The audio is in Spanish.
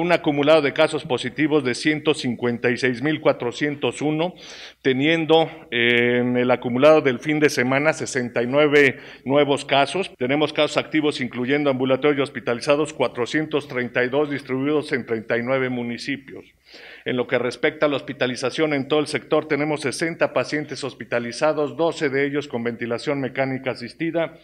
un acumulado de casos positivos de 156.401, teniendo en el acumulado del fin de semana 69 nuevos casos. Tenemos casos activos incluyendo ambulatorios y hospitalizados 432 distribuidos en 39 municipios. En lo que respecta a la hospitalización en todo el sector, tenemos 60 pacientes hospitalizados, 12 de ellos con ventilación mecánica asistida,